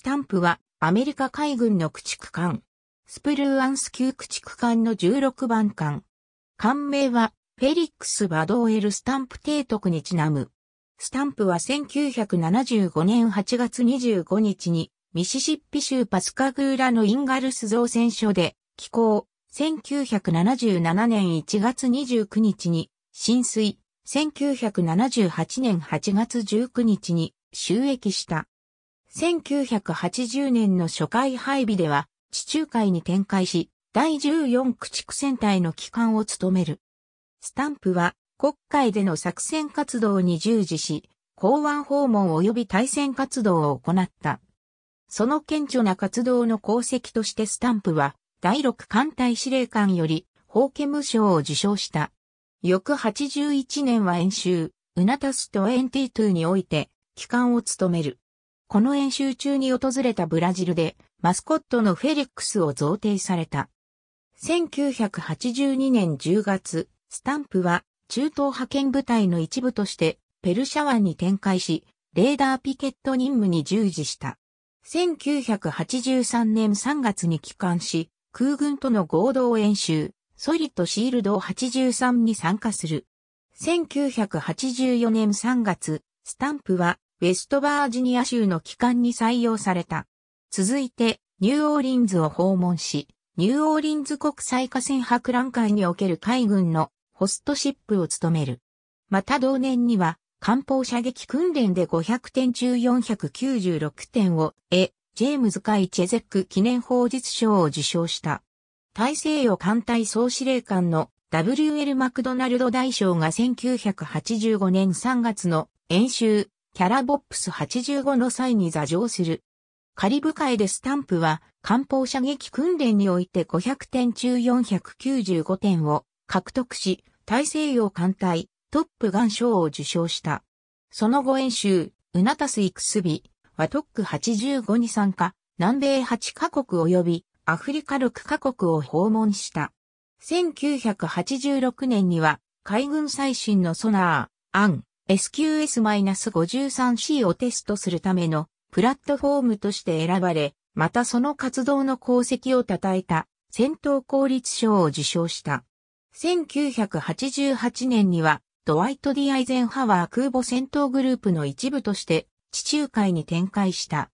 スタンプはアメリカ海軍の駆逐艦。スプルーアンス級駆逐艦の16番艦。艦名はフェリックス・バドーエル・スタンプ提督にちなむ。スタンプは1975年8月25日にミシシッピ州パスカグーラのインガルス造船所で寄港。1977年1月29日に浸水。1978年8月19日に収益した。1980年の初回配備では、地中海に展開し、第14駆逐戦隊の機関を務める。スタンプは、国会での作戦活動に従事し、港湾訪問及び対戦活動を行った。その顕著な活動の功績としてスタンプは、第6艦隊司令官より、法務無賞を受賞した。翌81年は演習、ウナタスとトゥ2において、機関を務める。この演習中に訪れたブラジルでマスコットのフェリックスを贈呈された。1982年10月、スタンプは中東派遣部隊の一部としてペルシャ湾に展開し、レーダーピケット任務に従事した。1983年3月に帰還し、空軍との合同演習、ソリッドシールド83に参加する。1984年3月、スタンプはウェストバージニア州の機関に採用された。続いて、ニューオーリンズを訪問し、ニューオーリンズ国際河川博覧会における海軍のホストシップを務める。また同年には、艦砲射撃訓練で500点中496点を、え、ジェームズ・カイ・チェゼック記念法術賞を受賞した。大西洋艦隊総司令官の WL マクドナルド大将が1985年3月の演習キャラボップス85の際に座上する。カリブ海でスタンプは、艦砲射撃訓練において500点中495点を獲得し、大西洋艦隊、トップガン賞を受賞した。その後演習、ウナタス・イクスビ、ワトック85に参加、南米8カ国及びアフリカ6カ国を訪問した。1986年には海軍最新のソナー、アン、SQS-53C をテストするためのプラットフォームとして選ばれ、またその活動の功績を称えた戦闘効率賞を受賞した。1988年には、ドワイト・ディ・アイゼンハワー空母戦闘グループの一部として地中海に展開した。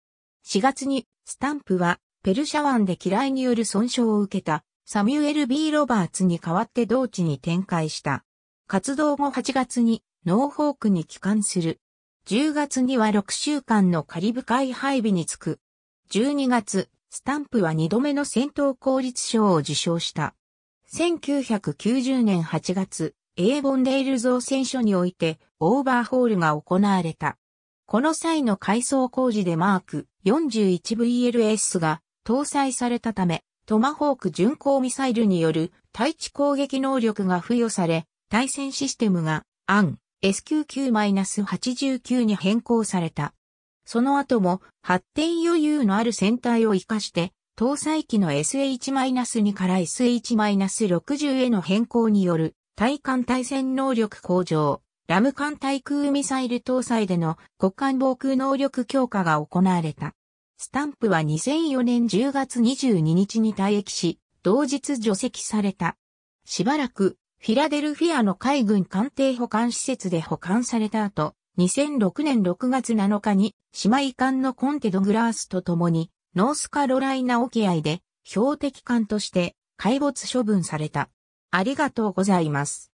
4月にスタンプはペルシャ湾で嫌いによる損傷を受けたサミュエル・ B・ ロバーツに代わって同地に展開した。活動後8月にノーフォークに帰還する。10月には6週間のカリブ海配備につく。12月、スタンプは2度目の戦闘効率賞を受賞した。1990年8月、エーボンデイル造船所においてオーバーホールが行われた。この際の改装工事でマーク 41VLS が搭載されたため、トマホーク巡航ミサイルによる対地攻撃能力が付与され、対戦システムが、アン、SQQ-89 に変更された。その後も発展余裕のある船体を活かして、搭載機の SH-2 から SH-60 への変更による対艦対戦能力向上、ラム艦対空ミサイル搭載での国艦防空能力強化が行われた。スタンプは2004年10月22日に退役し、同日除籍された。しばらくフィラデルフィアの海軍艦艇保管施設で保管された後、2006年6月7日に姉妹艦のコンテ・ド・グラースと共にノースカロライナ沖合で標的艦として海没処分された。ありがとうございます。